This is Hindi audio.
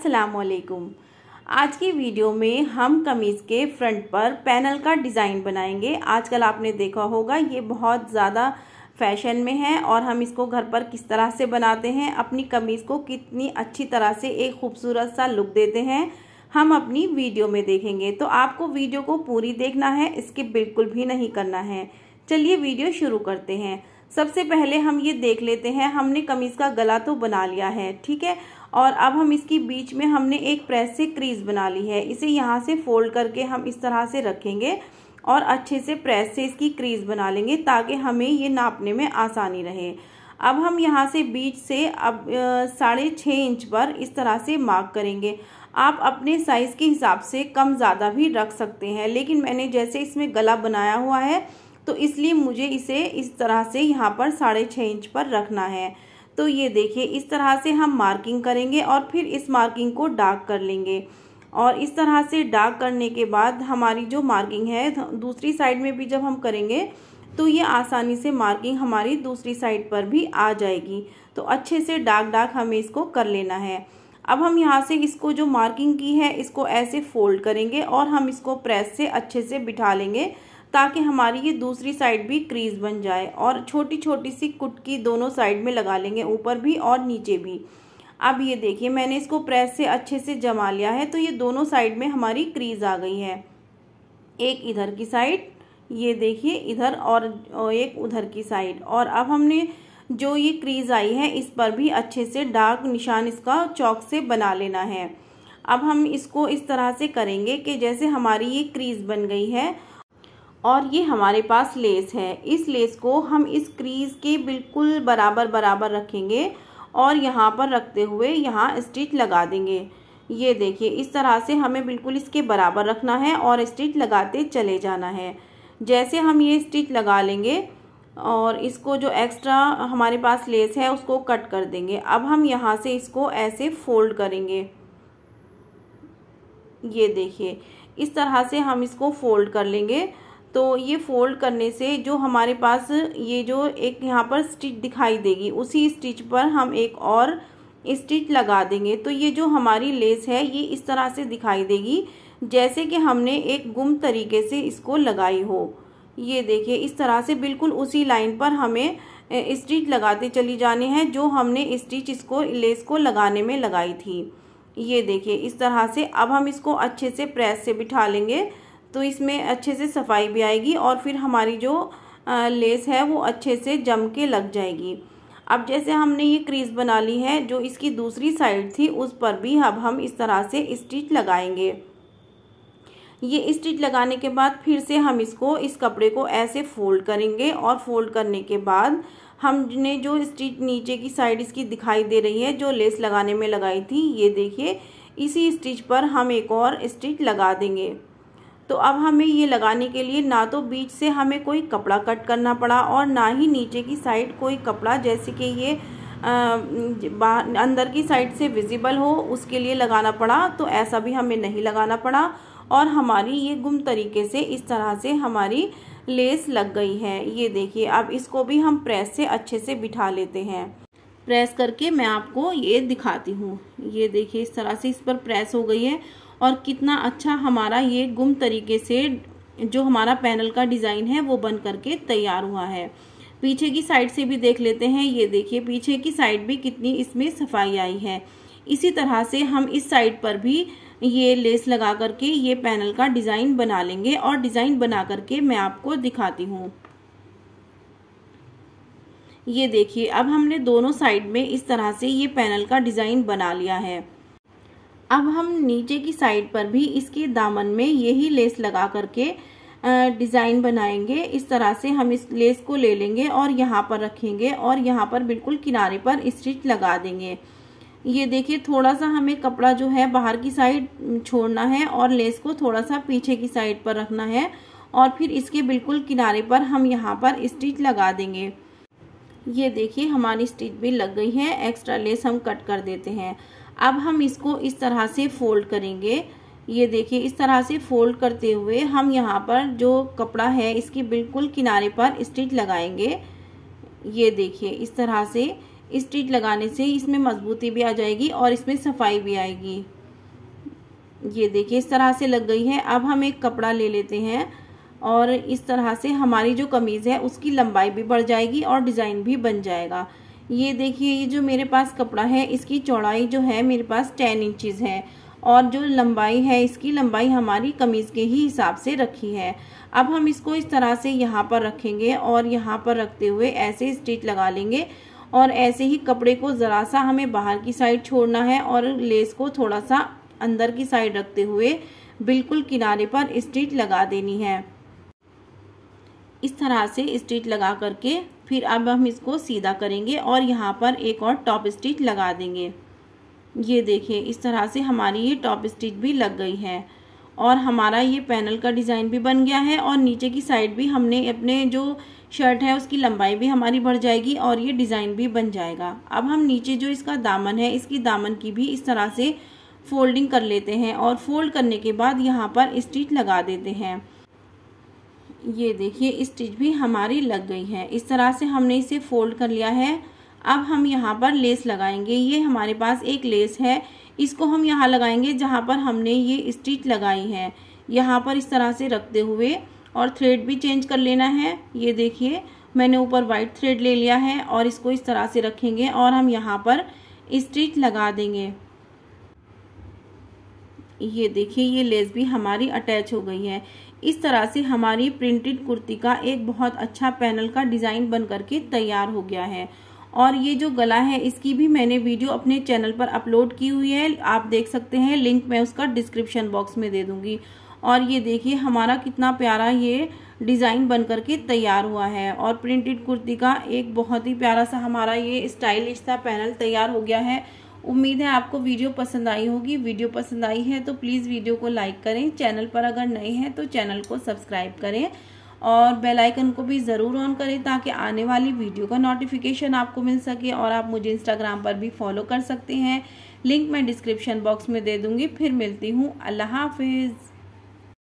असलकुम आज की वीडियो में हम कमीज़ के फ्रंट पर पैनल का डिज़ाइन बनाएंगे आजकल आपने देखा होगा ये बहुत ज़्यादा फैशन में है और हम इसको घर पर किस तरह से बनाते हैं अपनी कमीज़ को कितनी अच्छी तरह से एक खूबसूरत सा लुक देते हैं हम अपनी वीडियो में देखेंगे तो आपको वीडियो को पूरी देखना है इसके बिल्कुल भी नहीं करना है चलिए वीडियो शुरू करते हैं सबसे पहले हम ये देख लेते हैं हमने कमीज़ का गला तो बना लिया है ठीक है और अब हम इसकी बीच में हमने एक प्रेस से क्रीज बना ली है इसे यहाँ से फोल्ड करके हम इस तरह से रखेंगे और अच्छे से प्रेस से इसकी क्रीज बना लेंगे ताकि हमें ये नापने में आसानी रहे अब हम यहाँ से बीच से अब साढ़े छः इंच पर इस तरह से मार्क करेंगे आप अपने साइज़ के हिसाब से कम ज़्यादा भी रख सकते हैं लेकिन मैंने जैसे इसमें गला बनाया हुआ है तो इसलिए मुझे इसे इस तरह से यहाँ पर साढ़े छः इंच पर रखना है तो ये देखिए इस तरह से हम मार्किंग करेंगे और फिर इस मार्किंग को डार्क कर लेंगे और इस तरह से डार्क करने के बाद हमारी जो मार्किंग है दूसरी साइड में भी जब हम करेंगे तो ये आसानी से मार्किंग हमारी दूसरी साइड पर भी आ जाएगी तो अच्छे से डार्क डार्क हमें इसको कर लेना है अब हम यहाँ से इसको जो मार्किंग की है इसको ऐसे फोल्ड करेंगे और हम इसको प्रेस से अच्छे से बिठा लेंगे ताकि हमारी ये दूसरी साइड भी क्रीज बन जाए और छोटी छोटी सी कुटकी दोनों साइड में लगा लेंगे ऊपर भी और नीचे भी अब ये देखिए मैंने इसको प्रेस से अच्छे से जमा लिया है तो ये दोनों साइड में हमारी क्रीज आ गई है एक इधर की साइड ये देखिए इधर और एक उधर की साइड और अब हमने जो ये क्रीज आई है इस पर भी अच्छे से डार्क निशान इसका चौक से बना लेना है अब हम इसको इस तरह से करेंगे कि जैसे हमारी ये क्रीज बन गई है और ये हमारे पास लेस है इस लेस को हम इस क्रीज़ के बिल्कुल बराबर बराबर रखेंगे और यहाँ पर रखते हुए यहाँ स्टिच लगा देंगे ये देखिए इस तरह से हमें बिल्कुल इसके बराबर रखना है और स्टिच लगाते चले जाना है जैसे हम ये स्टिच लगा लेंगे और इसको जो एक्स्ट्रा हमारे पास लेस है उसको कट कर देंगे अब हम यहाँ से इसको ऐसे फोल्ड करेंगे ये देखिए इस तरह से हम इसको फोल्ड कर लेंगे तो ये फोल्ड करने से जो हमारे पास ये जो एक यहाँ पर स्टिच दिखाई देगी उसी स्टिच पर हम एक और स्टिच लगा देंगे तो ये जो हमारी लेस है ये इस तरह से दिखाई देगी जैसे कि हमने एक गुम तरीके से इसको लगाई हो ये देखिए इस तरह से बिल्कुल उसी लाइन पर हमें स्टिच लगाते चली जाने हैं जो हमने स्टिच इसको लेस को लगाने में लगाई थी ये देखिए इस तरह से अब हम इसको अच्छे से प्रेस से बिठा लेंगे तो इसमें अच्छे से सफाई भी आएगी और फिर हमारी जो लेस है वो अच्छे से जम के लग जाएगी अब जैसे हमने ये क्रीज बना ली है जो इसकी दूसरी साइड थी उस पर भी अब हम इस तरह से स्टिच लगाएंगे ये स्टिच लगाने के बाद फिर से हम इसको इस कपड़े को ऐसे फोल्ड करेंगे और फोल्ड करने के बाद हमने जो स्टिच नीचे की साइड इसकी दिखाई दे रही है जो लेस लगाने में लगाई थी ये देखिए इसी स्टिच पर हम एक और स्टिच लगा देंगे तो अब हमें ये लगाने के लिए ना तो बीच से हमें कोई कपड़ा कट करना पड़ा और ना ही नीचे की साइड कोई कपड़ा जैसे कि ये बाहर अंदर की साइड से विजिबल हो उसके लिए लगाना पड़ा तो ऐसा भी हमें नहीं लगाना पड़ा और हमारी ये गुम तरीके से इस तरह से हमारी लेस लग गई है ये देखिए अब इसको भी हम प्रेस से अच्छे से बिठा लेते हैं प्रेस करके मैं आपको ये दिखाती हूँ ये देखिए इस तरह से इस पर प्रेस हो गई है और कितना अच्छा हमारा ये गुम तरीके से जो हमारा पैनल का डिज़ाइन है वो बन करके तैयार हुआ है पीछे की साइड से भी देख लेते हैं ये देखिए पीछे की साइड भी कितनी इसमें सफाई आई है इसी तरह से हम इस साइड पर भी ये लेस लगा करके ये पैनल का डिज़ाइन बना लेंगे और डिज़ाइन बना करके मैं आपको दिखाती हूँ ये देखिए अब हमने दोनों साइड में इस तरह से ये पैनल का डिज़ाइन बना लिया है अब हम नीचे की साइड पर भी इसके दामन में यही लेस लगा करके डिज़ाइन बनाएंगे इस तरह से हम इस लेस को ले लेंगे और यहाँ पर रखेंगे और यहाँ पर बिल्कुल किनारे पर स्टिच लगा देंगे ये देखिए थोड़ा सा हमें कपड़ा जो है बाहर की साइड छोड़ना है और लेस को थोड़ा सा पीछे की साइड पर रखना है और फिर इसके बिल्कुल किनारे पर हम यहाँ पर स्टिच लगा देंगे ये देखिए हमारी स्टिच भी लग गई है एक्स्ट्रा लेस हम कट कर देते हैं अब हम इसको इस तरह से फोल्ड करेंगे ये देखिए इस तरह से फोल्ड करते हुए हम यहाँ पर जो कपड़ा है इसके बिल्कुल किनारे पर स्टिच लगाएंगे ये देखिए इस तरह से स्टिच लगाने से इसमें मजबूती भी आ जाएगी और इसमें सफाई भी आएगी ये देखिए इस तरह से लग गई है अब हम एक कपड़ा ले लेते हैं और इस तरह से हमारी जो कमीज़ है उसकी लंबाई भी बढ़ जाएगी और डिज़ाइन भी बन जाएगा ये देखिए ये जो मेरे पास कपड़ा है इसकी चौड़ाई जो है मेरे पास टेन इंचज़ है और जो लंबाई है इसकी लंबाई हमारी कमीज़ के ही हिसाब से रखी है अब हम इसको इस तरह से यहाँ पर रखेंगे और यहाँ पर रखते हुए ऐसे स्टिच लगा लेंगे और ऐसे ही कपड़े को ज़रा सा हमें बाहर की साइड छोड़ना है और लेस को थोड़ा सा अंदर की साइड रखते हुए बिल्कुल किनारे पर स्टिच लगा देनी है इस तरह से स्टिच लगा करके फिर अब हम इसको सीधा करेंगे और यहाँ पर एक और टॉप स्टिच लगा देंगे ये देखिए इस तरह से हमारी ये टॉप स्टिच भी लग गई है और हमारा ये पैनल का डिज़ाइन भी बन गया है और नीचे की साइड भी हमने अपने जो शर्ट है उसकी लंबाई भी हमारी बढ़ जाएगी और ये डिज़ाइन भी बन जाएगा अब हम नीचे जो इसका दामन है इसकी दामन की भी इस तरह से फोल्डिंग कर लेते हैं और फोल्ड करने के बाद यहाँ पर स्टिच लगा देते हैं ये देखिए स्टिच भी हमारी लग गई है इस तरह से हमने इसे फोल्ड कर लिया है अब हम यहाँ पर लेस लगाएंगे ये हमारे पास एक लेस है इसको हम यहाँ लगाएंगे जहाँ पर हमने ये स्टिच लगाई है यहाँ पर इस तरह से रखते हुए और थ्रेड भी चेंज कर लेना है ये देखिए मैंने ऊपर वाइट थ्रेड ले लिया है और इसको इस तरह से रखेंगे और हम यहाँ पर स्टिच लगा देंगे ये देखिए ये लेस भी हमारी अटैच हो गई है इस तरह से हमारी प्रिंटेड कुर्ती का एक बहुत अच्छा पैनल का डिज़ाइन बन करके तैयार हो गया है और ये जो गला है इसकी भी मैंने वीडियो अपने चैनल पर अपलोड की हुई है आप देख सकते हैं लिंक मैं उसका डिस्क्रिप्शन बॉक्स में दे दूंगी और ये देखिए हमारा कितना प्यारा ये डिज़ाइन बन करके के तैयार हुआ है और प्रिंटेड कुर्ती का एक बहुत ही प्यारा सा हमारा ये स्टाइलिश सा पैनल तैयार हो गया है उम्मीद है आपको वीडियो पसंद आई होगी वीडियो पसंद आई है तो प्लीज़ वीडियो को लाइक करें चैनल पर अगर नए हैं तो चैनल को सब्सक्राइब करें और बेल आइकन को भी ज़रूर ऑन करें ताकि आने वाली वीडियो का नोटिफिकेशन आपको मिल सके और आप मुझे इंस्टाग्राम पर भी फॉलो कर सकते हैं लिंक मैं डिस्क्रिप्शन बॉक्स में दे दूँगी फिर मिलती हूँ अल्लाह हाफिज़